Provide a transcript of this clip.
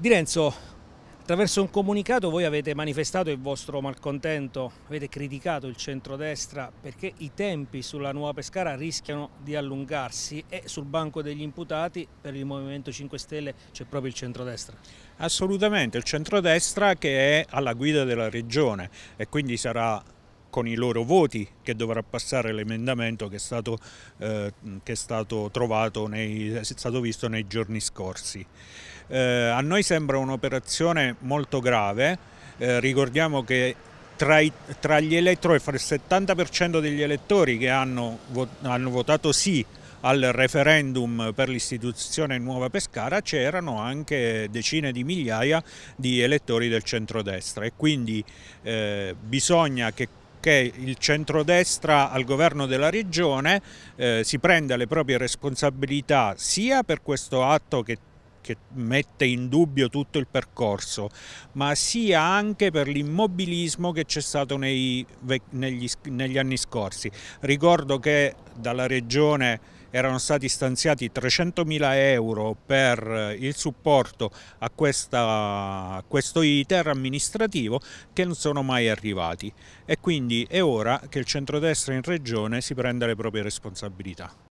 Di Renzo, attraverso un comunicato voi avete manifestato il vostro malcontento, avete criticato il centrodestra perché i tempi sulla nuova Pescara rischiano di allungarsi e sul banco degli imputati per il Movimento 5 Stelle c'è proprio il centrodestra. Assolutamente, il centrodestra che è alla guida della regione e quindi sarà con i loro voti che dovrà passare l'emendamento che, è stato, eh, che è stato, nei, è stato visto nei giorni scorsi. Eh, a noi sembra un'operazione molto grave, eh, ricordiamo che tra, i, tra, gli elettori, fra il 70% degli elettori che hanno, hanno votato sì al referendum per l'istituzione Nuova Pescara c'erano anche decine di migliaia di elettori del centrodestra e quindi eh, bisogna che che il centrodestra al governo della regione eh, si prenda le proprie responsabilità sia per questo atto che che mette in dubbio tutto il percorso, ma sia anche per l'immobilismo che c'è stato nei, negli, negli, anni scorsi. Ricordo che dalla regione erano stati stanziati 300.000 euro per eh, il supporto a, questa, a questo iter amministrativo che non sono mai arrivati e quindi è ora che il centrodestra in regione si prenda le proprie responsabilità.